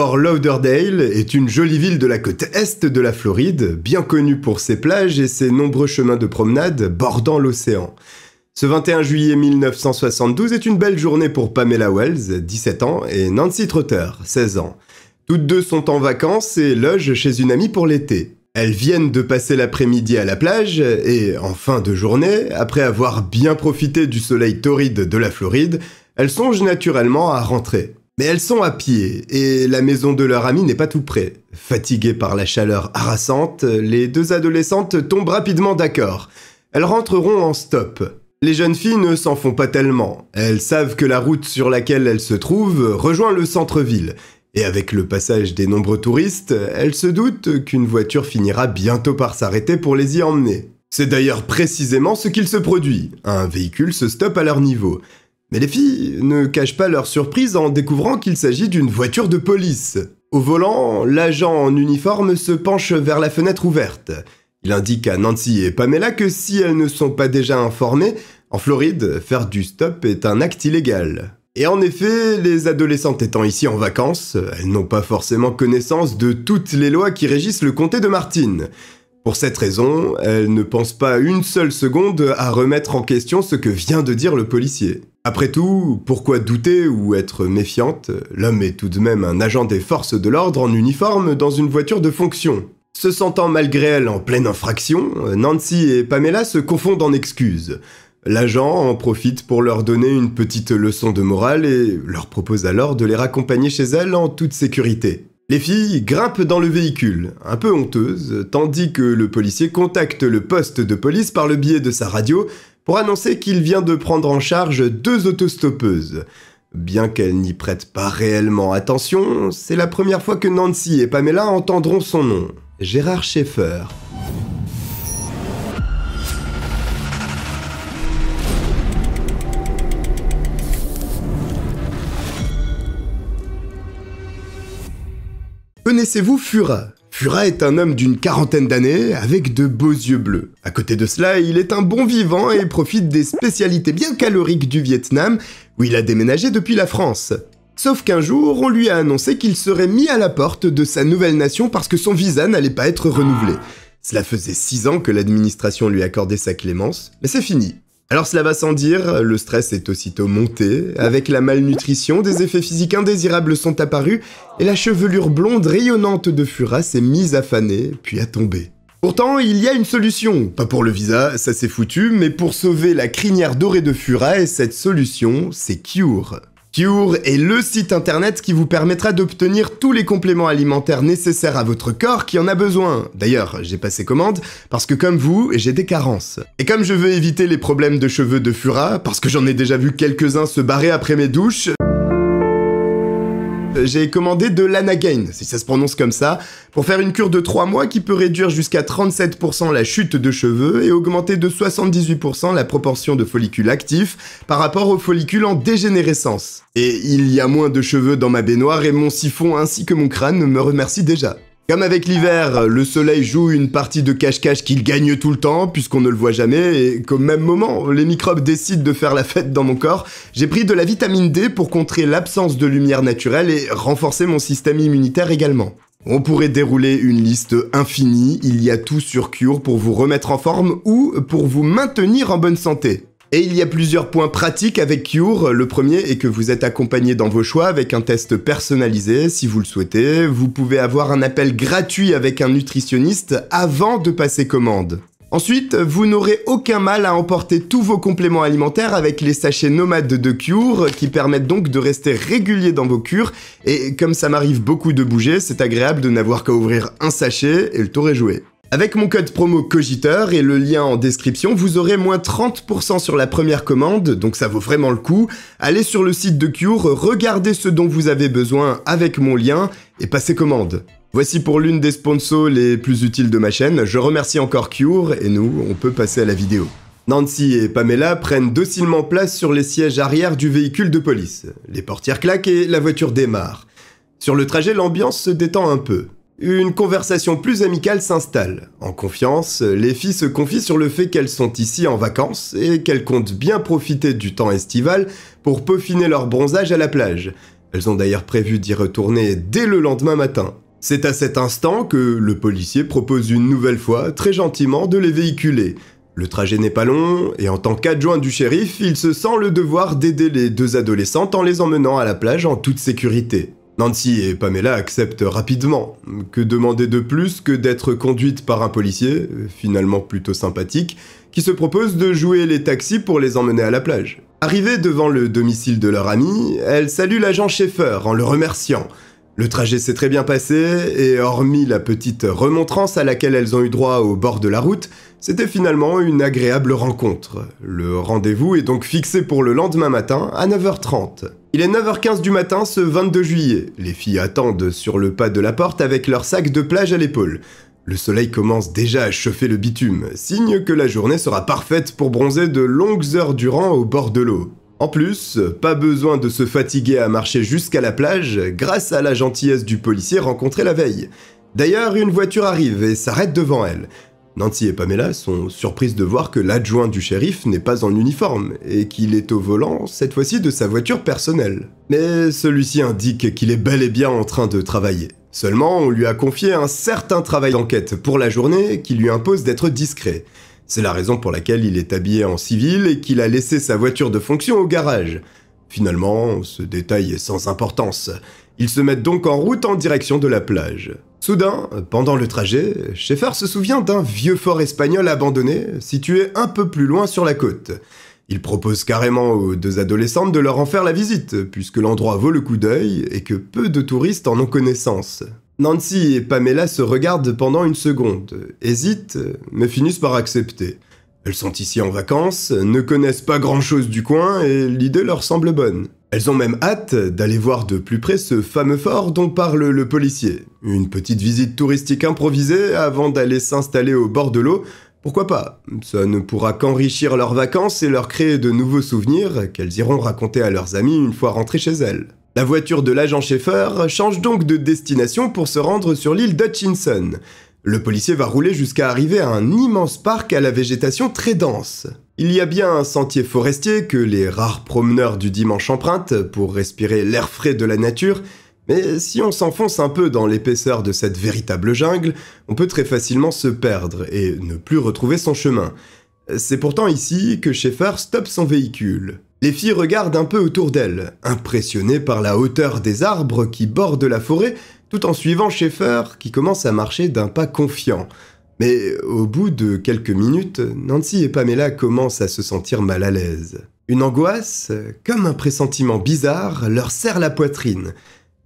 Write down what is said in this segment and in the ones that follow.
Fort Lauderdale est une jolie ville de la côte est de la Floride, bien connue pour ses plages et ses nombreux chemins de promenade bordant l'océan. Ce 21 juillet 1972 est une belle journée pour Pamela Wells, 17 ans, et Nancy Trotter, 16 ans. Toutes deux sont en vacances et logent chez une amie pour l'été. Elles viennent de passer l'après-midi à la plage et, en fin de journée, après avoir bien profité du soleil torride de la Floride, elles songent naturellement à rentrer. Mais elles sont à pied, et la maison de leur amie n'est pas tout près. Fatiguées par la chaleur harassante, les deux adolescentes tombent rapidement d'accord. Elles rentreront en stop. Les jeunes filles ne s'en font pas tellement. Elles savent que la route sur laquelle elles se trouvent rejoint le centre-ville, et avec le passage des nombreux touristes, elles se doutent qu'une voiture finira bientôt par s'arrêter pour les y emmener. C'est d'ailleurs précisément ce qu'il se produit. Un véhicule se stoppe à leur niveau. Mais les filles ne cachent pas leur surprise en découvrant qu'il s'agit d'une voiture de police. Au volant, l'agent en uniforme se penche vers la fenêtre ouverte. Il indique à Nancy et Pamela que si elles ne sont pas déjà informées, en Floride, faire du stop est un acte illégal. Et en effet, les adolescentes étant ici en vacances, elles n'ont pas forcément connaissance de toutes les lois qui régissent le comté de Martine. Pour cette raison, elle ne pense pas une seule seconde à remettre en question ce que vient de dire le policier. Après tout, pourquoi douter ou être méfiante L'homme est tout de même un agent des forces de l'ordre en uniforme dans une voiture de fonction. Se sentant malgré elle en pleine infraction, Nancy et Pamela se confondent en excuses. L'agent en profite pour leur donner une petite leçon de morale et leur propose alors de les raccompagner chez elle en toute sécurité. Les filles grimpent dans le véhicule, un peu honteuses, tandis que le policier contacte le poste de police par le biais de sa radio pour annoncer qu'il vient de prendre en charge deux autostoppeuses. Bien qu'elles n'y prêtent pas réellement attention, c'est la première fois que Nancy et Pamela entendront son nom, Gérard Schaeffer. Connaissez-vous Fura Fura est un homme d'une quarantaine d'années avec de beaux yeux bleus. À côté de cela, il est un bon vivant et profite des spécialités bien caloriques du Vietnam où il a déménagé depuis la France. Sauf qu'un jour, on lui a annoncé qu'il serait mis à la porte de sa nouvelle nation parce que son visa n'allait pas être renouvelé. Cela faisait six ans que l'administration lui accordait sa clémence, mais c'est fini. Alors cela va sans dire, le stress est aussitôt monté, avec la malnutrition, des effets physiques indésirables sont apparus, et la chevelure blonde rayonnante de Fura s'est mise à faner, puis à tomber. Pourtant, il y a une solution. Pas pour le visa, ça c'est foutu, mais pour sauver la crinière dorée de Fura, et cette solution, c'est Cure et est le site internet qui vous permettra d'obtenir tous les compléments alimentaires nécessaires à votre corps qui en a besoin. D'ailleurs, j'ai passé commande parce que comme vous, j'ai des carences. Et comme je veux éviter les problèmes de cheveux de Fura, parce que j'en ai déjà vu quelques-uns se barrer après mes douches, j'ai commandé de l'Anagain, si ça se prononce comme ça, pour faire une cure de 3 mois qui peut réduire jusqu'à 37% la chute de cheveux et augmenter de 78% la proportion de follicules actifs par rapport aux follicules en dégénérescence. Et il y a moins de cheveux dans ma baignoire et mon siphon ainsi que mon crâne me remercie déjà. Comme avec l'hiver, le soleil joue une partie de cache-cache qu'il gagne tout le temps, puisqu'on ne le voit jamais, et qu'au même moment, les microbes décident de faire la fête dans mon corps, j'ai pris de la vitamine D pour contrer l'absence de lumière naturelle et renforcer mon système immunitaire également. On pourrait dérouler une liste infinie, il y a tout sur Cure pour vous remettre en forme ou pour vous maintenir en bonne santé. Et il y a plusieurs points pratiques avec Cure. Le premier est que vous êtes accompagné dans vos choix avec un test personnalisé si vous le souhaitez. Vous pouvez avoir un appel gratuit avec un nutritionniste avant de passer commande. Ensuite, vous n'aurez aucun mal à emporter tous vos compléments alimentaires avec les sachets nomades de cure qui permettent donc de rester régulier dans vos cures et comme ça m'arrive beaucoup de bouger, c'est agréable de n'avoir qu'à ouvrir un sachet et le tour est joué. Avec mon code promo Cogiteur et le lien en description, vous aurez moins 30% sur la première commande, donc ça vaut vraiment le coup. Allez sur le site de Cure, regardez ce dont vous avez besoin avec mon lien et passez commande. Voici pour l'une des sponsors les plus utiles de ma chaîne. Je remercie encore Cure et nous, on peut passer à la vidéo. Nancy et Pamela prennent docilement place sur les sièges arrière du véhicule de police. Les portières claquent et la voiture démarre. Sur le trajet, l'ambiance se détend un peu. Une conversation plus amicale s'installe. En confiance, les filles se confient sur le fait qu'elles sont ici en vacances et qu'elles comptent bien profiter du temps estival pour peaufiner leur bronzage à la plage. Elles ont d'ailleurs prévu d'y retourner dès le lendemain matin. C'est à cet instant que le policier propose une nouvelle fois, très gentiment, de les véhiculer. Le trajet n'est pas long, et en tant qu'adjoint du shérif, il se sent le devoir d'aider les deux adolescentes en les emmenant à la plage en toute sécurité. Nancy et Pamela acceptent rapidement. Que demander de plus que d'être conduite par un policier, finalement plutôt sympathique, qui se propose de jouer les taxis pour les emmener à la plage. Arrivées devant le domicile de leur amie, elles saluent l'agent Schaeffer en le remerciant. Le trajet s'est très bien passé et hormis la petite remontrance à laquelle elles ont eu droit au bord de la route, c'était finalement une agréable rencontre. Le rendez-vous est donc fixé pour le lendemain matin à 9h30. Il est 9h15 du matin ce 22 juillet. Les filles attendent sur le pas de la porte avec leur sac de plage à l'épaule. Le soleil commence déjà à chauffer le bitume, signe que la journée sera parfaite pour bronzer de longues heures durant au bord de l'eau. En plus, pas besoin de se fatiguer à marcher jusqu'à la plage grâce à la gentillesse du policier rencontré la veille. D'ailleurs, une voiture arrive et s'arrête devant elle. Nancy et Pamela sont surprises de voir que l'adjoint du shérif n'est pas en uniforme et qu'il est au volant, cette fois-ci de sa voiture personnelle. Mais celui-ci indique qu'il est bel et bien en train de travailler. Seulement, on lui a confié un certain travail d'enquête pour la journée qui lui impose d'être discret. C'est la raison pour laquelle il est habillé en civil et qu'il a laissé sa voiture de fonction au garage. Finalement, ce détail est sans importance. Ils se mettent donc en route en direction de la plage. Soudain, pendant le trajet, Schaeffer se souvient d'un vieux fort espagnol abandonné, situé un peu plus loin sur la côte. Il propose carrément aux deux adolescentes de leur en faire la visite, puisque l'endroit vaut le coup d'œil et que peu de touristes en ont connaissance. Nancy et Pamela se regardent pendant une seconde, hésitent, mais finissent par accepter. Elles sont ici en vacances, ne connaissent pas grand-chose du coin et l'idée leur semble bonne. Elles ont même hâte d'aller voir de plus près ce fameux fort dont parle le policier. Une petite visite touristique improvisée avant d'aller s'installer au bord de l'eau, pourquoi pas Ça ne pourra qu'enrichir leurs vacances et leur créer de nouveaux souvenirs qu'elles iront raconter à leurs amis une fois rentrées chez elles. La voiture de l'agent Schaeffer change donc de destination pour se rendre sur l'île d'Hutchinson. Le policier va rouler jusqu'à arriver à un immense parc à la végétation très dense. Il y a bien un sentier forestier que les rares promeneurs du dimanche empruntent pour respirer l'air frais de la nature, mais si on s'enfonce un peu dans l'épaisseur de cette véritable jungle, on peut très facilement se perdre et ne plus retrouver son chemin. C'est pourtant ici que Schaeffer stoppe son véhicule. Les filles regardent un peu autour d'elles, impressionnées par la hauteur des arbres qui bordent la forêt, tout en suivant Schaeffer qui commence à marcher d'un pas confiant. Mais au bout de quelques minutes, Nancy et Pamela commencent à se sentir mal à l'aise. Une angoisse, comme un pressentiment bizarre, leur serre la poitrine.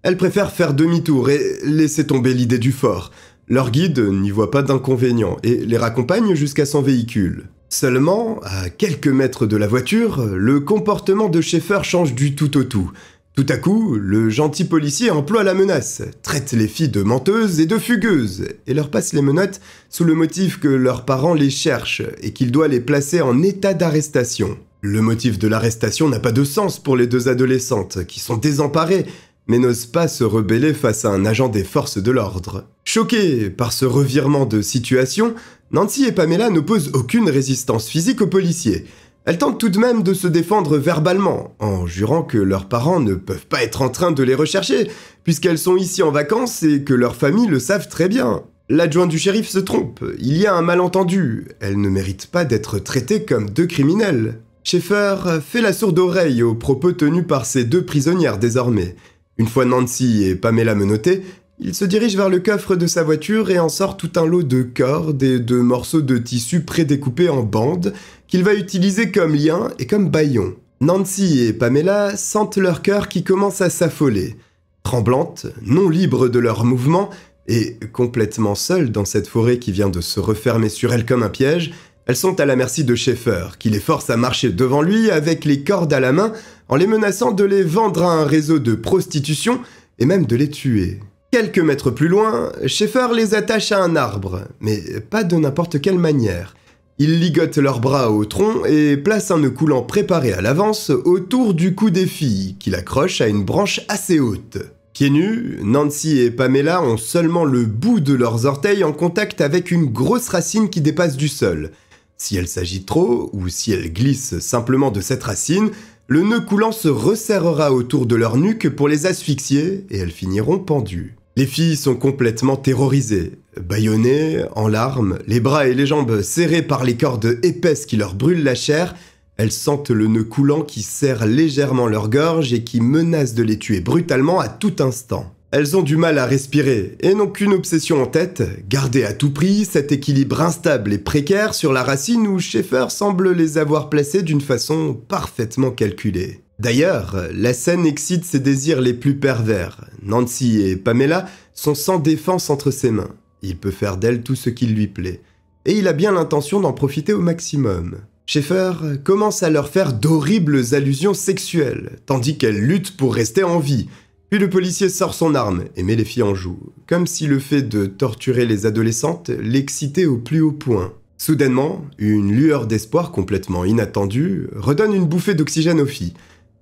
Elles préfèrent faire demi-tour et laisser tomber l'idée du fort. Leur guide n'y voit pas d'inconvénient et les raccompagne jusqu'à son véhicule. Seulement, à quelques mètres de la voiture, le comportement de Schaeffer change du tout au tout. Tout à coup, le gentil policier emploie la menace, traite les filles de menteuses et de fugueuses, et leur passe les menottes sous le motif que leurs parents les cherchent et qu'il doit les placer en état d'arrestation. Le motif de l'arrestation n'a pas de sens pour les deux adolescentes, qui sont désemparées, mais n'osent pas se rebeller face à un agent des forces de l'ordre. Choquées par ce revirement de situation, Nancy et Pamela n'opposent aucune résistance physique aux policiers, elles tentent tout de même de se défendre verbalement, en jurant que leurs parents ne peuvent pas être en train de les rechercher, puisqu'elles sont ici en vacances et que leurs familles le savent très bien. L'adjoint du shérif se trompe, il y a un malentendu, elles ne méritent pas d'être traitées comme deux criminels. Schaeffer fait la sourde oreille aux propos tenus par ces deux prisonnières désormais. Une fois Nancy et Pamela menottées, il se dirige vers le coffre de sa voiture et en sort tout un lot de cordes et de morceaux de tissu prédécoupés en bandes qu'il va utiliser comme lien et comme baillon. Nancy et Pamela sentent leur cœur qui commence à s'affoler. Tremblantes, non libres de leurs mouvements, et complètement seules dans cette forêt qui vient de se refermer sur elles comme un piège, elles sont à la merci de Schaeffer, qui les force à marcher devant lui avec les cordes à la main, en les menaçant de les vendre à un réseau de prostitution et même de les tuer. Quelques mètres plus loin, Schaeffer les attache à un arbre, mais pas de n'importe quelle manière. Ils ligotent leurs bras au tronc et placent un nœud coulant préparé à l'avance autour du cou des filles, qu'il accroche à une branche assez haute. Pieds nus, Nancy et Pamela ont seulement le bout de leurs orteils en contact avec une grosse racine qui dépasse du sol. Si elle s'agit trop, ou si elle glisse simplement de cette racine, le nœud coulant se resserrera autour de leur nuque pour les asphyxier et elles finiront pendues. Les filles sont complètement terrorisées, bâillonnées, en larmes, les bras et les jambes serrés par les cordes épaisses qui leur brûlent la chair, elles sentent le nœud coulant qui serre légèrement leur gorge et qui menace de les tuer brutalement à tout instant. Elles ont du mal à respirer et n'ont qu'une obsession en tête, garder à tout prix cet équilibre instable et précaire sur la racine où Schaeffer semble les avoir placées d'une façon parfaitement calculée. D'ailleurs, la scène excite ses désirs les plus pervers. Nancy et Pamela sont sans défense entre ses mains. Il peut faire d'elle tout ce qu'il lui plaît. Et il a bien l'intention d'en profiter au maximum. Schaeffer commence à leur faire d'horribles allusions sexuelles, tandis qu'elle lutte pour rester en vie. Puis le policier sort son arme et met les filles en joue, comme si le fait de torturer les adolescentes l'excitait au plus haut point. Soudainement, une lueur d'espoir complètement inattendue redonne une bouffée d'oxygène aux filles.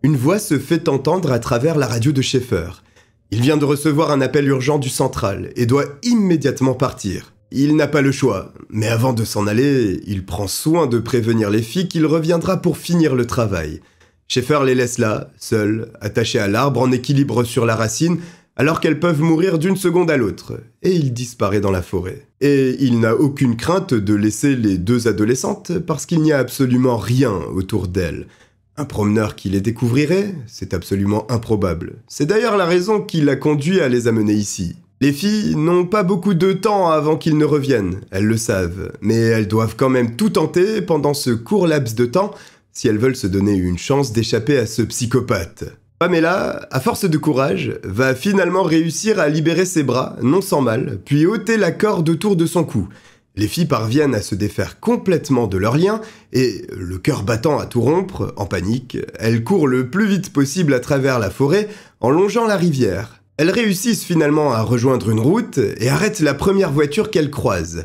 Une voix se fait entendre à travers la radio de Schaeffer. Il vient de recevoir un appel urgent du central et doit immédiatement partir. Il n'a pas le choix, mais avant de s'en aller, il prend soin de prévenir les filles qu'il reviendra pour finir le travail. Schaeffer les laisse là, seules, attachées à l'arbre en équilibre sur la racine, alors qu'elles peuvent mourir d'une seconde à l'autre, et il disparaît dans la forêt. Et il n'a aucune crainte de laisser les deux adolescentes parce qu'il n'y a absolument rien autour d'elles. Un promeneur qui les découvrirait C'est absolument improbable. C'est d'ailleurs la raison qui l'a conduit à les amener ici. Les filles n'ont pas beaucoup de temps avant qu'ils ne reviennent, elles le savent, mais elles doivent quand même tout tenter pendant ce court laps de temps si elles veulent se donner une chance d'échapper à ce psychopathe. Pamela, à force de courage, va finalement réussir à libérer ses bras, non sans mal, puis ôter la corde autour de son cou. Les filles parviennent à se défaire complètement de leur lien et, le cœur battant à tout rompre, en panique, elles courent le plus vite possible à travers la forêt en longeant la rivière. Elles réussissent finalement à rejoindre une route et arrêtent la première voiture qu'elles croisent,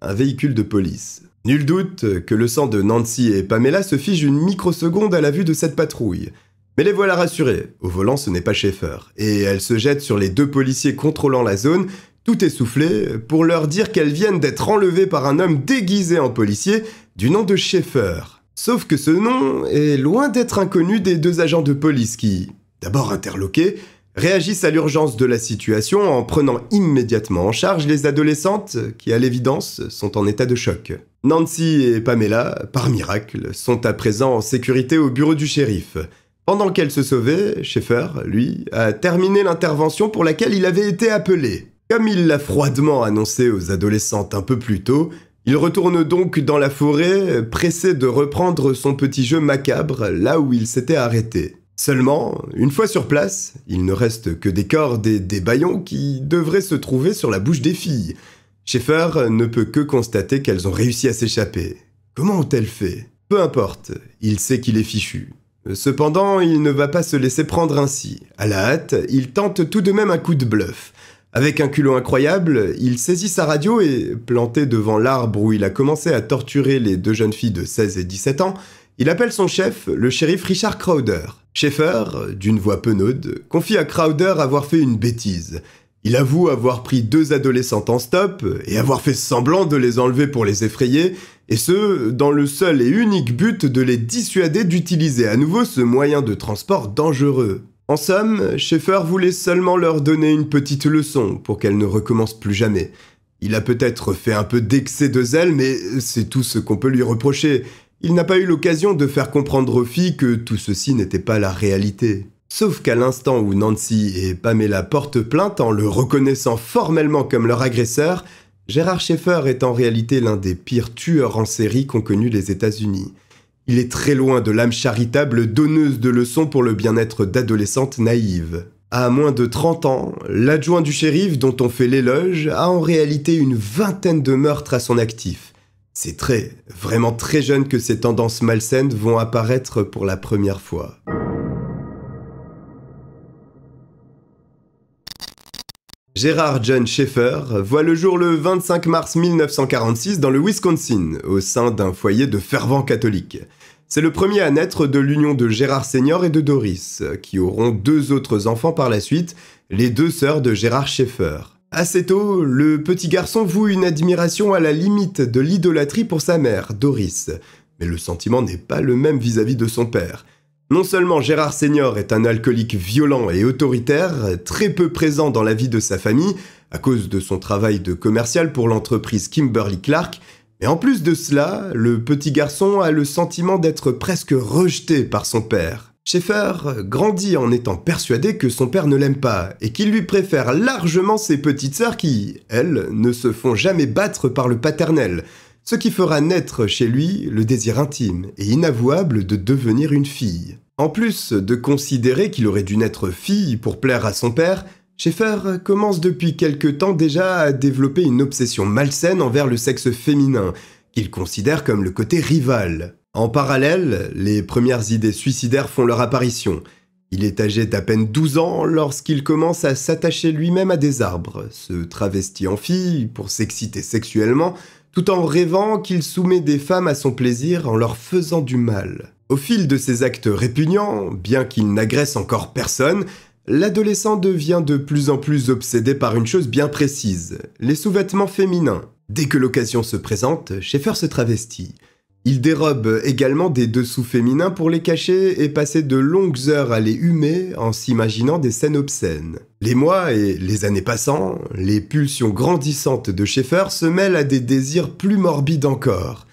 un véhicule de police. Nul doute que le sang de Nancy et Pamela se fige une microseconde à la vue de cette patrouille. Mais les voilà rassurées, au volant ce n'est pas Schaeffer, et elles se jettent sur les deux policiers contrôlant la zone tout essoufflé, pour leur dire qu'elles viennent d'être enlevées par un homme déguisé en policier du nom de Schaeffer. Sauf que ce nom est loin d'être inconnu des deux agents de police qui, d'abord interloqués, réagissent à l'urgence de la situation en prenant immédiatement en charge les adolescentes qui, à l'évidence, sont en état de choc. Nancy et Pamela, par miracle, sont à présent en sécurité au bureau du shérif. Pendant qu'elles se sauvaient, Schaeffer, lui, a terminé l'intervention pour laquelle il avait été appelé. Comme il l'a froidement annoncé aux adolescentes un peu plus tôt, il retourne donc dans la forêt, pressé de reprendre son petit jeu macabre là où il s'était arrêté. Seulement, une fois sur place, il ne reste que des cordes et des baillons qui devraient se trouver sur la bouche des filles. Schaeffer ne peut que constater qu'elles ont réussi à s'échapper. Comment ont-elles fait Peu importe, il sait qu'il est fichu. Cependant, il ne va pas se laisser prendre ainsi. À la hâte, il tente tout de même un coup de bluff. Avec un culot incroyable, il saisit sa radio et, planté devant l'arbre où il a commencé à torturer les deux jeunes filles de 16 et 17 ans, il appelle son chef, le shérif Richard Crowder. Schaeffer, d'une voix penaude, confie à Crowder avoir fait une bêtise. Il avoue avoir pris deux adolescentes en stop et avoir fait semblant de les enlever pour les effrayer, et ce, dans le seul et unique but de les dissuader d'utiliser à nouveau ce moyen de transport dangereux. En somme, Schaeffer voulait seulement leur donner une petite leçon pour qu'elles ne recommencent plus jamais. Il a peut-être fait un peu d'excès de zèle, mais c'est tout ce qu'on peut lui reprocher. Il n'a pas eu l'occasion de faire comprendre aux filles que tout ceci n'était pas la réalité. Sauf qu'à l'instant où Nancy et Pamela portent plainte en le reconnaissant formellement comme leur agresseur, Gérard Schaeffer est en réalité l'un des pires tueurs en série qu'ont connu les États-Unis. Il est très loin de l'âme charitable donneuse de leçons pour le bien-être d'adolescentes naïves. À moins de 30 ans, l'adjoint du shérif dont on fait l'éloge a en réalité une vingtaine de meurtres à son actif. C'est très, vraiment très jeune que ces tendances malsaines vont apparaître pour la première fois. Gérard John Schaeffer voit le jour le 25 mars 1946 dans le Wisconsin, au sein d'un foyer de fervents catholiques. C'est le premier à naître de l'union de Gérard Senior et de Doris, qui auront deux autres enfants par la suite, les deux sœurs de Gérard Schaeffer. Assez tôt, le petit garçon voue une admiration à la limite de l'idolâtrie pour sa mère, Doris. Mais le sentiment n'est pas le même vis-à-vis de son père. Non seulement Gérard Senior est un alcoolique violent et autoritaire, très peu présent dans la vie de sa famille, à cause de son travail de commercial pour l'entreprise Kimberly Clark, et en plus de cela, le petit garçon a le sentiment d'être presque rejeté par son père. Schaeffer grandit en étant persuadé que son père ne l'aime pas et qu'il lui préfère largement ses petites sœurs qui, elles, ne se font jamais battre par le paternel, ce qui fera naître chez lui le désir intime et inavouable de devenir une fille. En plus de considérer qu'il aurait dû naître fille pour plaire à son père, Schaeffer commence depuis quelque temps déjà à développer une obsession malsaine envers le sexe féminin, qu'il considère comme le côté rival. En parallèle, les premières idées suicidaires font leur apparition. Il est âgé d'à peine 12 ans lorsqu'il commence à s'attacher lui-même à des arbres, se travestit en fille pour s'exciter sexuellement, tout en rêvant qu'il soumet des femmes à son plaisir en leur faisant du mal. Au fil de ses actes répugnants, bien qu'il n'agresse encore personne, L'adolescent devient de plus en plus obsédé par une chose bien précise, les sous-vêtements féminins. Dès que l'occasion se présente, Schaeffer se travestit. Il dérobe également des dessous féminins pour les cacher et passer de longues heures à les humer en s'imaginant des scènes obscènes. Les mois et les années passant, les pulsions grandissantes de Schaeffer se mêlent à des désirs plus morbides encore.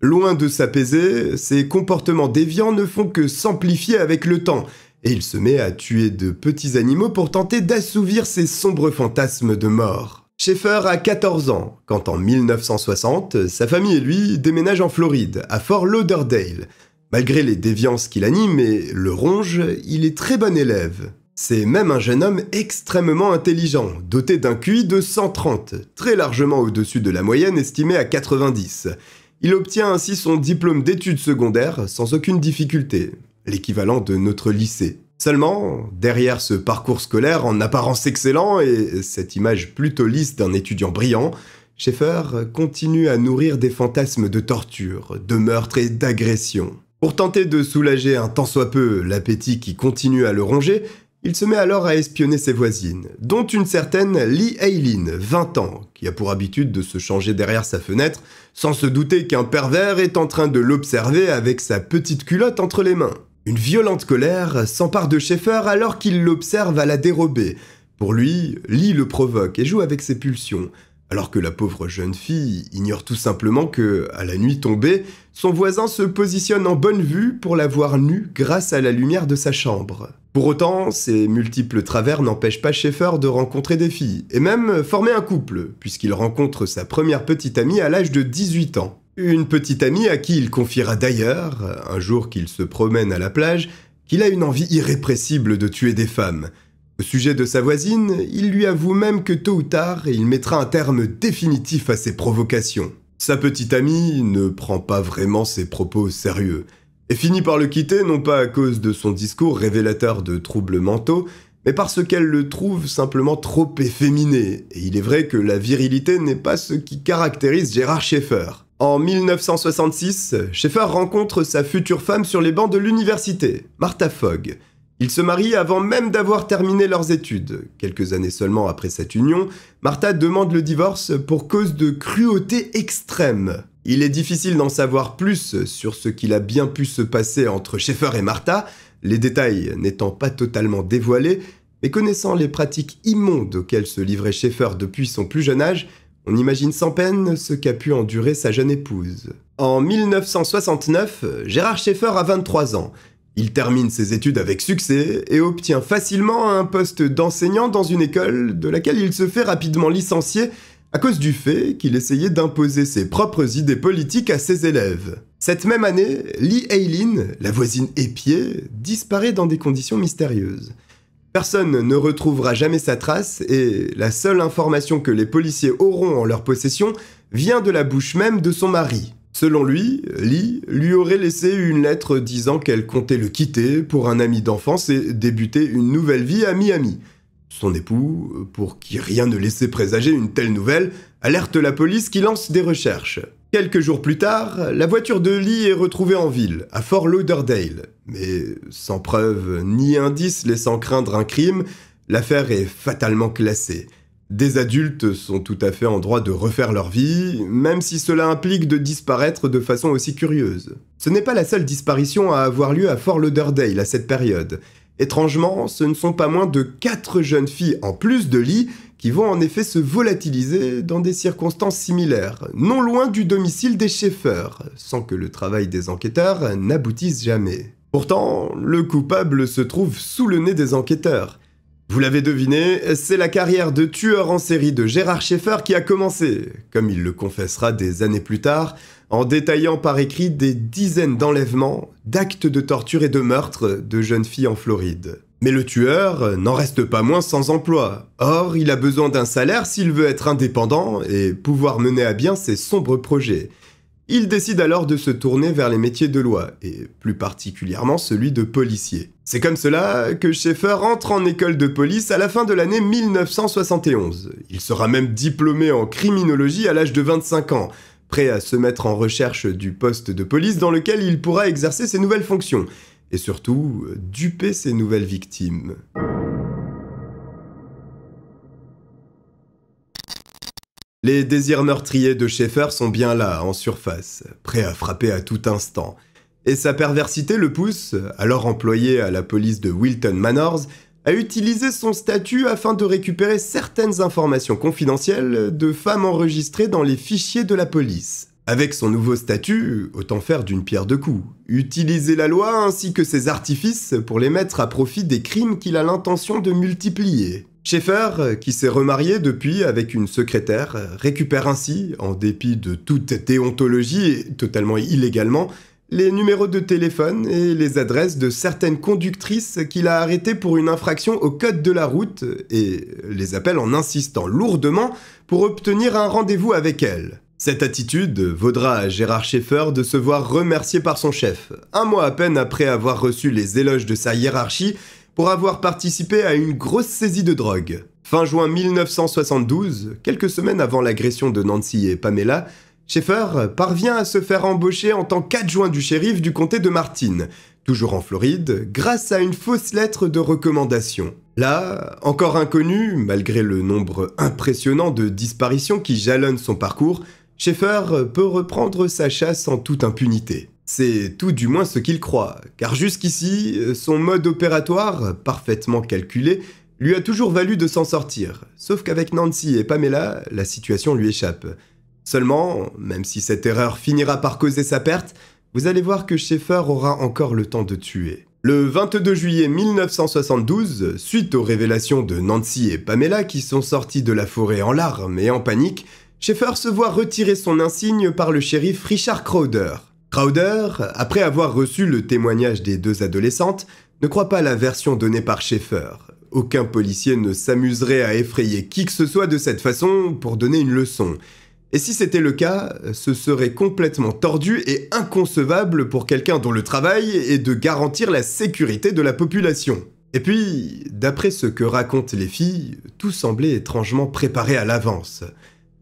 Loin de s'apaiser, ses comportements déviants ne font que s'amplifier avec le temps – et il se met à tuer de petits animaux pour tenter d'assouvir ses sombres fantasmes de mort. Schaeffer a 14 ans, quand en 1960, sa famille et lui déménagent en Floride, à Fort Lauderdale. Malgré les déviances qu'il anime et le ronge, il est très bon élève. C'est même un jeune homme extrêmement intelligent, doté d'un QI de 130, très largement au-dessus de la moyenne estimée à 90. Il obtient ainsi son diplôme d'études secondaires sans aucune difficulté, l'équivalent de notre lycée. Seulement, derrière ce parcours scolaire en apparence excellent et cette image plutôt lisse d'un étudiant brillant, Schaeffer continue à nourrir des fantasmes de torture, de meurtre et d'agression. Pour tenter de soulager un tant soit peu l'appétit qui continue à le ronger, il se met alors à espionner ses voisines, dont une certaine Lee Aileen, 20 ans, qui a pour habitude de se changer derrière sa fenêtre sans se douter qu'un pervers est en train de l'observer avec sa petite culotte entre les mains. Une violente colère s'empare de Schaeffer alors qu'il l'observe à la dérobée. Pour lui, Lee le provoque et joue avec ses pulsions, alors que la pauvre jeune fille ignore tout simplement que, à la nuit tombée, son voisin se positionne en bonne vue pour la voir nue grâce à la lumière de sa chambre. Pour autant, ces multiples travers n'empêchent pas Schaeffer de rencontrer des filles, et même former un couple, puisqu'il rencontre sa première petite amie à l'âge de 18 ans. Une petite amie à qui il confiera d'ailleurs, un jour qu'il se promène à la plage, qu'il a une envie irrépressible de tuer des femmes. Au sujet de sa voisine, il lui avoue même que tôt ou tard, il mettra un terme définitif à ses provocations. Sa petite amie ne prend pas vraiment ses propos au sérieux, et finit par le quitter non pas à cause de son discours révélateur de troubles mentaux, mais parce qu'elle le trouve simplement trop efféminé, et il est vrai que la virilité n'est pas ce qui caractérise Gérard Schaeffer. En 1966, Schaeffer rencontre sa future femme sur les bancs de l'université, Martha Fogg. Ils se marient avant même d'avoir terminé leurs études. Quelques années seulement après cette union, Martha demande le divorce pour cause de cruauté extrême. Il est difficile d'en savoir plus sur ce qu'il a bien pu se passer entre Schaeffer et Martha, les détails n'étant pas totalement dévoilés, mais connaissant les pratiques immondes auxquelles se livrait Schaeffer depuis son plus jeune âge, on imagine sans peine ce qu'a pu endurer sa jeune épouse. En 1969, Gérard Schaeffer a 23 ans. Il termine ses études avec succès et obtient facilement un poste d'enseignant dans une école de laquelle il se fait rapidement licencier à cause du fait qu'il essayait d'imposer ses propres idées politiques à ses élèves. Cette même année, Lee Eileen, la voisine épiée, disparaît dans des conditions mystérieuses. Personne ne retrouvera jamais sa trace et la seule information que les policiers auront en leur possession vient de la bouche même de son mari. Selon lui, Lee lui aurait laissé une lettre disant qu'elle comptait le quitter pour un ami d'enfance et débuter une nouvelle vie à Miami. Son époux, pour qui rien ne laissait présager une telle nouvelle, alerte la police qui lance des recherches. Quelques jours plus tard, la voiture de Lee est retrouvée en ville, à Fort Lauderdale. Mais sans preuve ni indice laissant craindre un crime, l'affaire est fatalement classée. Des adultes sont tout à fait en droit de refaire leur vie, même si cela implique de disparaître de façon aussi curieuse. Ce n'est pas la seule disparition à avoir lieu à Fort Lauderdale à cette période. Étrangement, ce ne sont pas moins de 4 jeunes filles en plus de Lee qui vont en effet se volatiliser dans des circonstances similaires, non loin du domicile des Schaeffer, sans que le travail des enquêteurs n'aboutisse jamais. Pourtant, le coupable se trouve sous le nez des enquêteurs. Vous l'avez deviné, c'est la carrière de tueur en série de Gérard Schaeffer qui a commencé, comme il le confessera des années plus tard, en détaillant par écrit des dizaines d'enlèvements, d'actes de torture et de meurtres de jeunes filles en Floride. Mais le tueur n'en reste pas moins sans emploi. Or, il a besoin d'un salaire s'il veut être indépendant et pouvoir mener à bien ses sombres projets. Il décide alors de se tourner vers les métiers de loi, et plus particulièrement celui de policier. C'est comme cela que Schaeffer entre en école de police à la fin de l'année 1971. Il sera même diplômé en criminologie à l'âge de 25 ans, prêt à se mettre en recherche du poste de police dans lequel il pourra exercer ses nouvelles fonctions, et surtout duper ses nouvelles victimes. Les désirs meurtriers de Schaeffer sont bien là, en surface, prêts à frapper à tout instant. Et sa perversité le pousse, alors employé à la police de Wilton Manors, à utiliser son statut afin de récupérer certaines informations confidentielles de femmes enregistrées dans les fichiers de la police. Avec son nouveau statut, autant faire d'une pierre deux coups. Utiliser la loi ainsi que ses artifices pour les mettre à profit des crimes qu'il a l'intention de multiplier. Schaeffer, euh, qui s'est remarié depuis avec une secrétaire, euh, récupère ainsi, en dépit de toute déontologie et totalement illégalement, les numéros de téléphone et les adresses de certaines conductrices qu'il a arrêtées pour une infraction au code de la route et les appelle en insistant lourdement pour obtenir un rendez-vous avec elles. Cette attitude vaudra à Gérard Schaeffer de se voir remercié par son chef. Un mois à peine après avoir reçu les éloges de sa hiérarchie, pour avoir participé à une grosse saisie de drogue. Fin juin 1972, quelques semaines avant l'agression de Nancy et Pamela, Schaeffer parvient à se faire embaucher en tant qu'adjoint du shérif du comté de Martin, toujours en Floride, grâce à une fausse lettre de recommandation. Là, encore inconnu, malgré le nombre impressionnant de disparitions qui jalonnent son parcours, Schaeffer peut reprendre sa chasse en toute impunité. C'est tout du moins ce qu'il croit, car jusqu'ici, euh, son mode opératoire, parfaitement calculé, lui a toujours valu de s'en sortir, sauf qu'avec Nancy et Pamela, la situation lui échappe. Seulement, même si cette erreur finira par causer sa perte, vous allez voir que Schaeffer aura encore le temps de tuer. Le 22 juillet 1972, suite aux révélations de Nancy et Pamela qui sont sorties de la forêt en larmes et en panique, Schaeffer se voit retirer son insigne par le shérif Richard Crowder. Crowder, après avoir reçu le témoignage des deux adolescentes, ne croit pas la version donnée par Schaeffer. Aucun policier ne s'amuserait à effrayer qui que ce soit de cette façon pour donner une leçon. Et si c'était le cas, ce serait complètement tordu et inconcevable pour quelqu'un dont le travail est de garantir la sécurité de la population. Et puis, d'après ce que racontent les filles, tout semblait étrangement préparé à l'avance.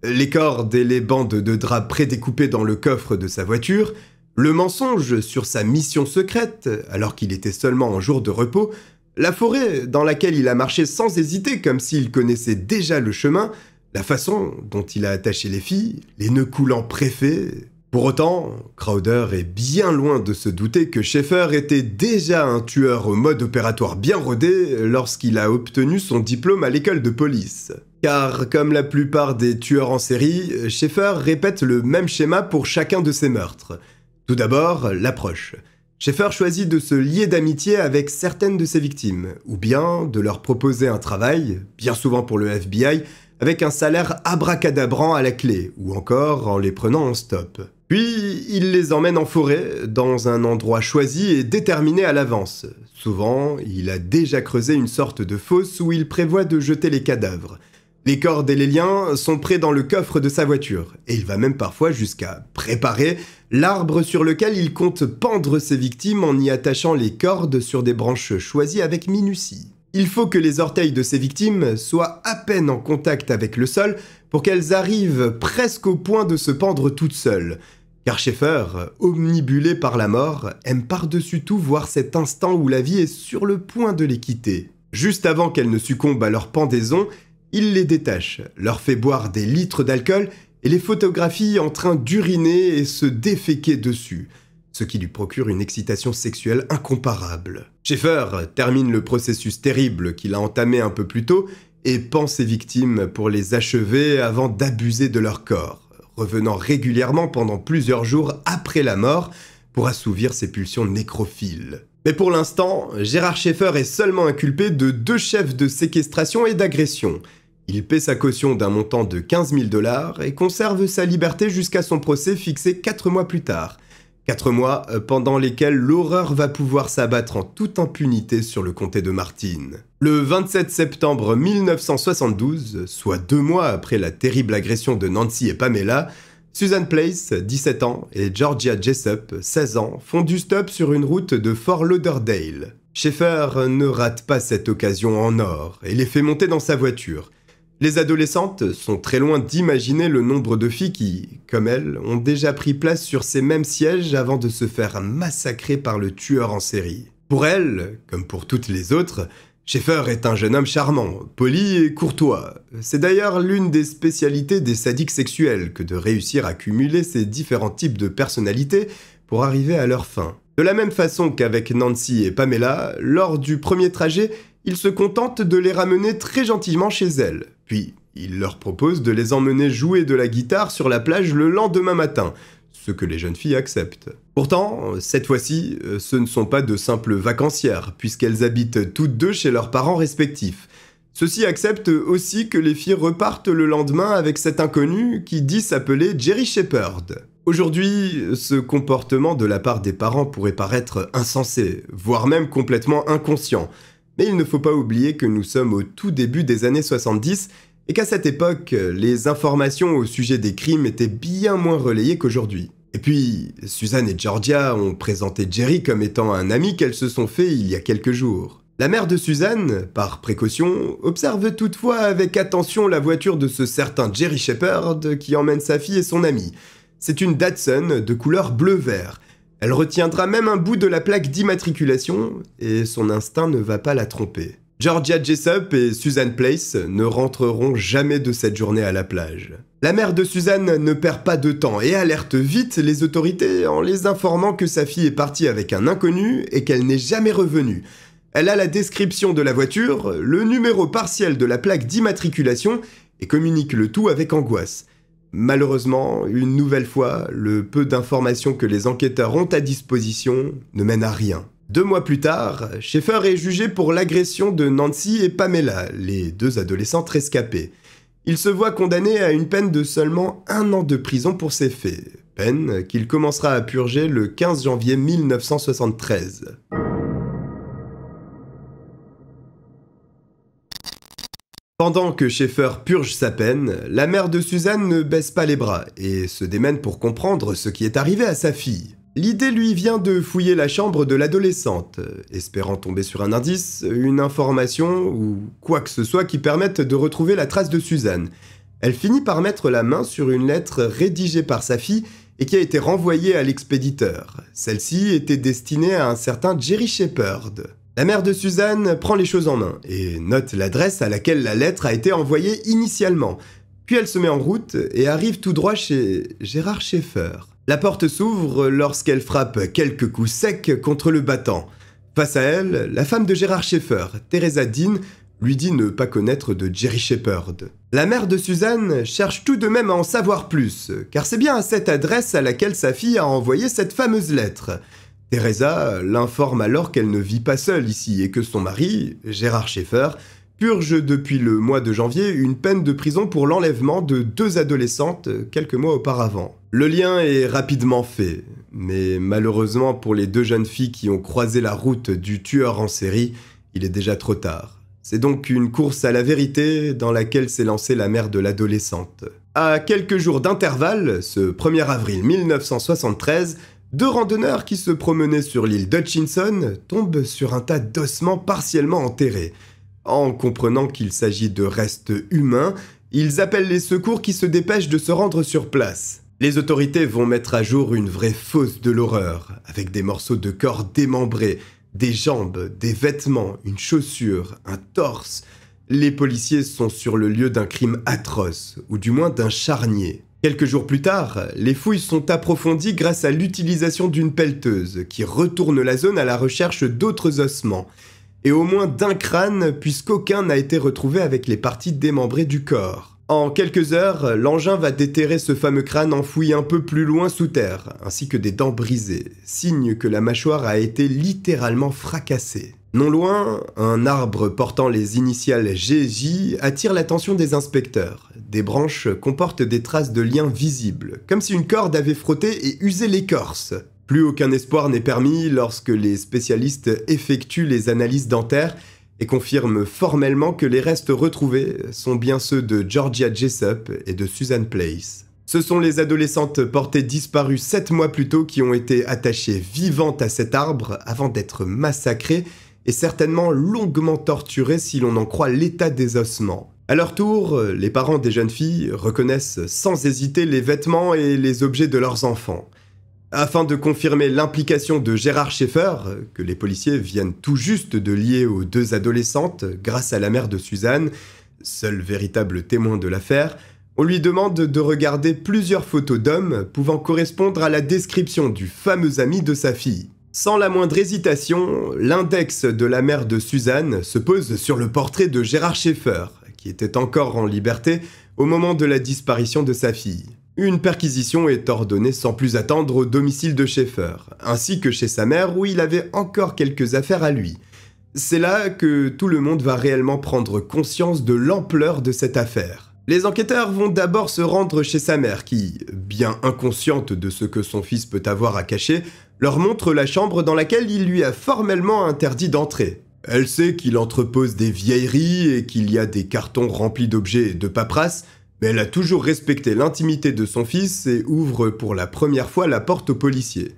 Les cordes et les bandes de drap prédécoupées dans le coffre de sa voiture, le mensonge sur sa mission secrète, alors qu'il était seulement en jour de repos, la forêt dans laquelle il a marché sans hésiter comme s'il connaissait déjà le chemin, la façon dont il a attaché les filles, les nœuds coulants préfets. Pour autant, Crowder est bien loin de se douter que Schaeffer était déjà un tueur au mode opératoire bien rodé lorsqu'il a obtenu son diplôme à l'école de police. Car comme la plupart des tueurs en série, Schaeffer répète le même schéma pour chacun de ses meurtres – tout d'abord, l'approche. Schaeffer choisit de se lier d'amitié avec certaines de ses victimes, ou bien de leur proposer un travail, bien souvent pour le FBI, avec un salaire abracadabrant à la clé, ou encore en les prenant en stop. Puis, il les emmène en forêt, dans un endroit choisi et déterminé à l'avance. Souvent, il a déjà creusé une sorte de fosse où il prévoit de jeter les cadavres – les cordes et les liens sont prêts dans le coffre de sa voiture, et il va même parfois jusqu'à préparer l'arbre sur lequel il compte pendre ses victimes en y attachant les cordes sur des branches choisies avec minutie. Il faut que les orteils de ses victimes soient à peine en contact avec le sol pour qu'elles arrivent presque au point de se pendre toutes seules. Car Schaeffer, omnibulé par la mort, aime par-dessus tout voir cet instant où la vie est sur le point de les quitter. Juste avant qu'elles ne succombent à leur pendaison, il les détache, leur fait boire des litres d'alcool et les photographie en train d'uriner et se déféquer dessus, ce qui lui procure une excitation sexuelle incomparable. Schaeffer termine le processus terrible qu'il a entamé un peu plus tôt et pend ses victimes pour les achever avant d'abuser de leur corps, revenant régulièrement pendant plusieurs jours après la mort pour assouvir ses pulsions nécrophiles. Mais pour l'instant, Gérard Schaeffer est seulement inculpé de deux chefs de séquestration et d'agression, il paie sa caution d'un montant de 15 000 dollars et conserve sa liberté jusqu'à son procès fixé 4 mois plus tard. 4 mois euh, pendant lesquels l'horreur va pouvoir s'abattre en toute impunité sur le comté de Martin. Le 27 septembre 1972, soit deux mois après la terrible agression de Nancy et Pamela, Susan Place, 17 ans, et Georgia Jessup, 16 ans, font du stop sur une route de Fort Lauderdale. Schaeffer ne rate pas cette occasion en or et les fait monter dans sa voiture. Les adolescentes sont très loin d'imaginer le nombre de filles qui, comme elles, ont déjà pris place sur ces mêmes sièges avant de se faire massacrer par le tueur en série. Pour elles, comme pour toutes les autres, Schaeffer est un jeune homme charmant, poli et courtois. C'est d'ailleurs l'une des spécialités des sadiques sexuels que de réussir à cumuler ces différents types de personnalités pour arriver à leur fin. De la même façon qu'avec Nancy et Pamela, lors du premier trajet, il se contente de les ramener très gentiment chez elle. Puis, il leur propose de les emmener jouer de la guitare sur la plage le lendemain matin, ce que les jeunes filles acceptent. Pourtant, cette fois-ci, euh, ce ne sont pas de simples vacancières, puisqu'elles habitent toutes deux chez leurs parents respectifs. Ceux-ci acceptent aussi que les filles repartent le lendemain avec cet inconnu qui dit s'appeler Jerry Shepard. Aujourd'hui, ce comportement de la part des parents pourrait paraître insensé, voire même complètement inconscient, mais il ne faut pas oublier que nous sommes au tout début des années 70 et qu'à cette époque, les informations au sujet des crimes étaient bien moins relayées qu'aujourd'hui. Et puis, Suzanne et Georgia ont présenté Jerry comme étant un ami qu'elles se sont fait il y a quelques jours. La mère de Suzanne, par précaution, observe toutefois avec attention la voiture de ce certain Jerry Shepard qui emmène sa fille et son ami. C'est une Datsun de couleur bleu-vert, elle retiendra même un bout de la plaque d'immatriculation et son instinct ne va pas la tromper. Georgia Jessup et Suzanne Place ne rentreront jamais de cette journée à la plage. La mère de Suzanne ne perd pas de temps et alerte vite les autorités en les informant que sa fille est partie avec un inconnu et qu'elle n'est jamais revenue. Elle a la description de la voiture, le numéro partiel de la plaque d'immatriculation et communique le tout avec angoisse. Malheureusement, une nouvelle fois, le peu d'informations que les enquêteurs ont à disposition ne mène à rien. Deux mois plus tard, Schaeffer est jugé pour l'agression de Nancy et Pamela, les deux adolescentes rescapées. Il se voit condamné à une peine de seulement un an de prison pour ces faits, peine qu'il commencera à purger le 15 janvier 1973. Pendant que Schaeffer purge sa peine, la mère de Suzanne ne baisse pas les bras et se démène pour comprendre ce qui est arrivé à sa fille. L'idée lui vient de fouiller la chambre de l'adolescente, espérant tomber sur un indice, une information ou quoi que ce soit qui permette de retrouver la trace de Suzanne. Elle finit par mettre la main sur une lettre rédigée par sa fille et qui a été renvoyée à l'expéditeur. Celle-ci était destinée à un certain Jerry Shepherd. La mère de Suzanne prend les choses en main et note l'adresse à laquelle la lettre a été envoyée initialement. Puis elle se met en route et arrive tout droit chez Gérard Schaeffer. La porte s'ouvre lorsqu'elle frappe quelques coups secs contre le battant. Face à elle, la femme de Gérard Schaeffer, Teresa Dean, lui dit ne pas connaître de Jerry Shepherd. La mère de Suzanne cherche tout de même à en savoir plus, car c'est bien à cette adresse à laquelle sa fille a envoyé cette fameuse lettre. Teresa l'informe alors qu'elle ne vit pas seule ici et que son mari, Gérard Schaeffer, purge depuis le mois de janvier une peine de prison pour l'enlèvement de deux adolescentes quelques mois auparavant. Le lien est rapidement fait, mais malheureusement pour les deux jeunes filles qui ont croisé la route du tueur en série, il est déjà trop tard. C'est donc une course à la vérité dans laquelle s'est lancée la mère de l'adolescente. À quelques jours d'intervalle, ce 1er avril 1973, deux randonneurs qui se promenaient sur l'île d'Hutchinson tombent sur un tas d'ossements partiellement enterrés. En comprenant qu'il s'agit de restes humains, ils appellent les secours qui se dépêchent de se rendre sur place. Les autorités vont mettre à jour une vraie fosse de l'horreur, avec des morceaux de corps démembrés, des jambes, des vêtements, une chaussure, un torse. Les policiers sont sur le lieu d'un crime atroce, ou du moins d'un charnier. Quelques jours plus tard, les fouilles sont approfondies grâce à l'utilisation d'une pelleteuse qui retourne la zone à la recherche d'autres ossements, et au moins d'un crâne puisqu'aucun n'a été retrouvé avec les parties démembrées du corps. En quelques heures, l'engin va déterrer ce fameux crâne enfoui un peu plus loin sous terre, ainsi que des dents brisées, signe que la mâchoire a été littéralement fracassée. Non loin, un arbre portant les initiales GJ attire l'attention des inspecteurs. Des branches comportent des traces de liens visibles, comme si une corde avait frotté et usé l'écorce. Plus aucun espoir n'est permis lorsque les spécialistes effectuent les analyses dentaires et confirment formellement que les restes retrouvés sont bien ceux de Georgia Jessup et de Susan Place. Ce sont les adolescentes portées disparues sept mois plus tôt qui ont été attachées vivantes à cet arbre avant d'être massacrées et certainement longuement torturé, si l'on en croit l'état des ossements. À leur tour, les parents des jeunes filles reconnaissent sans hésiter les vêtements et les objets de leurs enfants. Afin de confirmer l'implication de Gérard Schaeffer, que les policiers viennent tout juste de lier aux deux adolescentes grâce à la mère de Suzanne, seul véritable témoin de l'affaire, on lui demande de regarder plusieurs photos d'hommes pouvant correspondre à la description du fameux ami de sa fille. Sans la moindre hésitation, l'index de la mère de Suzanne se pose sur le portrait de Gérard Schaeffer, qui était encore en liberté au moment de la disparition de sa fille. Une perquisition est ordonnée sans plus attendre au domicile de Schaeffer, ainsi que chez sa mère où il avait encore quelques affaires à lui. C'est là que tout le monde va réellement prendre conscience de l'ampleur de cette affaire. Les enquêteurs vont d'abord se rendre chez sa mère qui, bien inconsciente de ce que son fils peut avoir à cacher, leur montre la chambre dans laquelle il lui a formellement interdit d'entrer. Elle sait qu'il entrepose des vieilleries et qu'il y a des cartons remplis d'objets et de paperasse, mais elle a toujours respecté l'intimité de son fils et ouvre pour la première fois la porte au policier.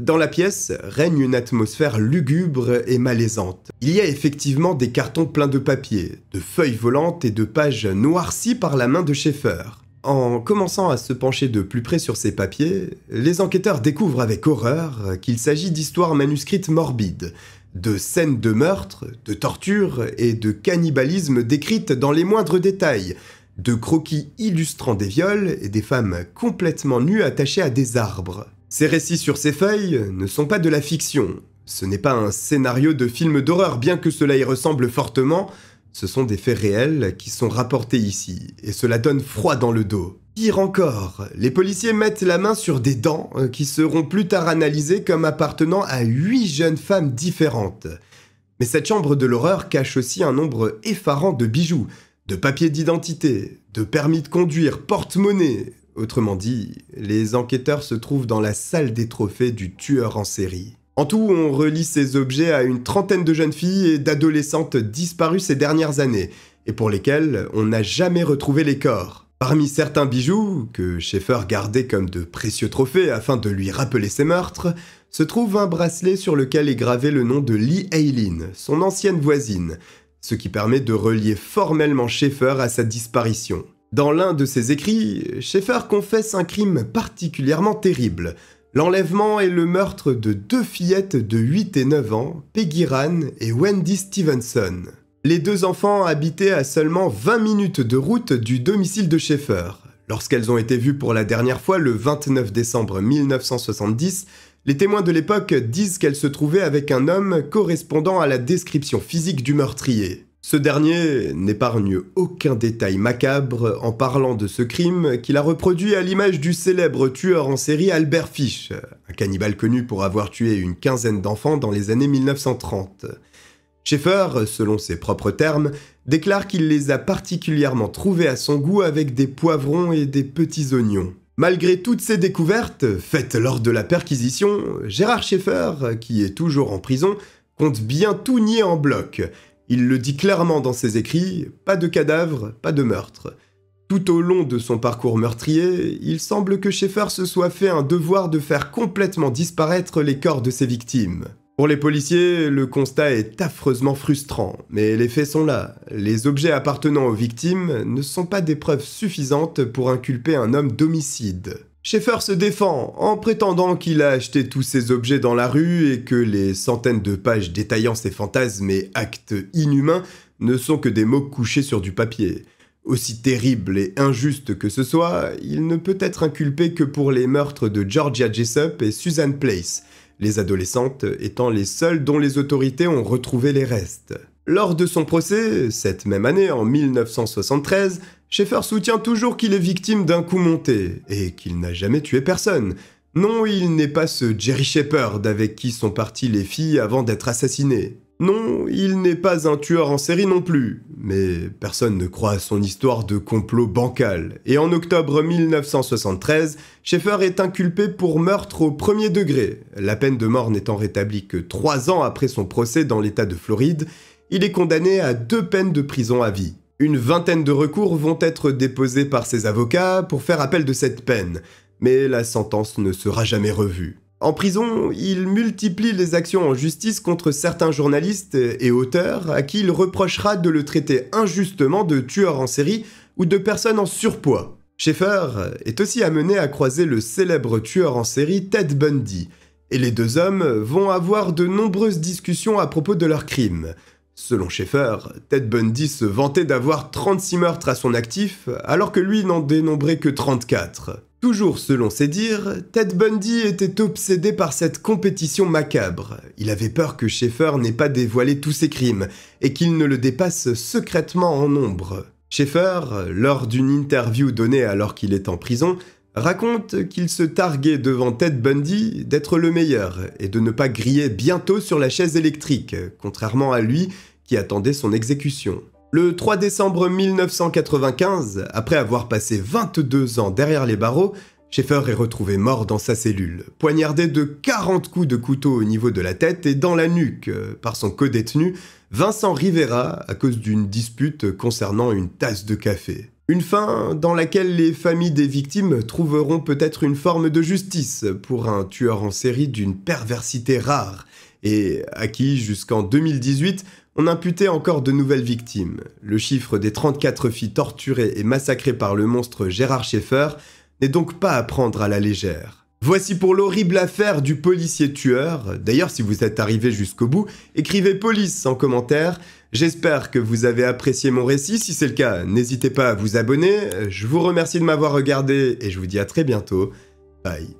Dans la pièce règne une atmosphère lugubre et malaisante. Il y a effectivement des cartons pleins de papier, de feuilles volantes et de pages noircies par la main de Schaeffer. En commençant à se pencher de plus près sur ces papiers, les enquêteurs découvrent avec horreur qu'il s'agit d'histoires manuscrites morbides, de scènes de meurtre, de torture et de cannibalisme décrites dans les moindres détails, de croquis illustrant des viols et des femmes complètement nues attachées à des arbres. Ces récits sur ces feuilles ne sont pas de la fiction, ce n'est pas un scénario de film d'horreur bien que cela y ressemble fortement, ce sont des faits réels qui sont rapportés ici, et cela donne froid dans le dos. Pire encore, les policiers mettent la main sur des dents euh, qui seront plus tard analysées comme appartenant à huit jeunes femmes différentes. Mais cette chambre de l'horreur cache aussi un nombre effarant de bijoux, de papiers d'identité, de permis de conduire, porte-monnaie. Autrement dit, les enquêteurs se trouvent dans la salle des trophées du tueur en série. En tout, on relie ces objets à une trentaine de jeunes filles et d'adolescentes disparues ces dernières années, et pour lesquelles on n'a jamais retrouvé les corps. Parmi certains bijoux, que Schaeffer gardait comme de précieux trophées afin de lui rappeler ses meurtres, se trouve un bracelet sur lequel est gravé le nom de Lee Aileen, son ancienne voisine, ce qui permet de relier formellement Schaeffer à sa disparition. Dans l'un de ses écrits, Schaeffer confesse un crime particulièrement terrible, L'enlèvement et le meurtre de deux fillettes de 8 et 9 ans, Peggy Ran et Wendy Stevenson. Les deux enfants habitaient à seulement 20 minutes de route du domicile de Schaeffer. Lorsqu'elles ont été vues pour la dernière fois le 29 décembre 1970, les témoins de l'époque disent qu'elles se trouvaient avec un homme correspondant à la description physique du meurtrier. Ce dernier n'épargne aucun détail macabre en parlant de ce crime qu'il a reproduit à l'image du célèbre tueur en série Albert Fish, un cannibale connu pour avoir tué une quinzaine d'enfants dans les années 1930. Schaeffer, selon ses propres termes, déclare qu'il les a particulièrement trouvés à son goût avec des poivrons et des petits oignons. Malgré toutes ces découvertes, faites lors de la perquisition, Gérard Schaeffer, qui est toujours en prison, compte bien tout nier en bloc il le dit clairement dans ses écrits, pas de cadavre, pas de meurtre. Tout au long de son parcours meurtrier, il semble que Schaeffer se soit fait un devoir de faire complètement disparaître les corps de ses victimes. Pour les policiers, le constat est affreusement frustrant, mais les faits sont là. Les objets appartenant aux victimes ne sont pas des preuves suffisantes pour inculper un homme d'homicide. Schaeffer se défend en prétendant qu'il a acheté tous ces objets dans la rue et que les centaines de pages détaillant ses fantasmes et actes inhumains ne sont que des mots couchés sur du papier. Aussi terrible et injuste que ce soit, il ne peut être inculpé que pour les meurtres de Georgia Jessup et Susan Place, les adolescentes étant les seules dont les autorités ont retrouvé les restes. Lors de son procès, cette même année en 1973, Schaeffer soutient toujours qu'il est victime d'un coup monté et qu'il n'a jamais tué personne. Non, il n'est pas ce Jerry Shepard avec qui sont parties les filles avant d'être assassinées. Non, il n'est pas un tueur en série non plus, mais personne ne croit à son histoire de complot bancal. Et en octobre 1973, Schaeffer est inculpé pour meurtre au premier degré, la peine de mort n'étant rétablie que trois ans après son procès dans l'État de Floride. Il est condamné à deux peines de prison à vie. Une vingtaine de recours vont être déposés par ses avocats pour faire appel de cette peine, mais la sentence ne sera jamais revue. En prison, il multiplie les actions en justice contre certains journalistes et auteurs à qui il reprochera de le traiter injustement de tueur en série ou de personnes en surpoids. Schaeffer est aussi amené à croiser le célèbre tueur en série Ted Bundy, et les deux hommes vont avoir de nombreuses discussions à propos de leurs crimes. Selon Schaeffer, Ted Bundy se vantait d'avoir 36 meurtres à son actif, alors que lui n'en dénombrait que 34. Toujours selon ses dires, Ted Bundy était obsédé par cette compétition macabre. Il avait peur que Schaeffer n'ait pas dévoilé tous ses crimes, et qu'il ne le dépasse secrètement en nombre. Schaeffer, lors d'une interview donnée alors qu'il est en prison, raconte qu'il se targuait devant Ted Bundy d'être le meilleur et de ne pas griller bientôt sur la chaise électrique, contrairement à lui qui attendait son exécution. Le 3 décembre 1995, après avoir passé 22 ans derrière les barreaux, Schaeffer est retrouvé mort dans sa cellule, poignardé de 40 coups de couteau au niveau de la tête et dans la nuque par son codétenu Vincent Rivera à cause d'une dispute concernant une tasse de café. Une fin dans laquelle les familles des victimes trouveront peut-être une forme de justice pour un tueur en série d'une perversité rare, et à qui, jusqu'en 2018, on imputait encore de nouvelles victimes. Le chiffre des 34 filles torturées et massacrées par le monstre Gérard Schaeffer n'est donc pas à prendre à la légère. Voici pour l'horrible affaire du policier tueur. D'ailleurs, si vous êtes arrivé jusqu'au bout, écrivez police en commentaire. J'espère que vous avez apprécié mon récit. Si c'est le cas, n'hésitez pas à vous abonner. Je vous remercie de m'avoir regardé et je vous dis à très bientôt. Bye.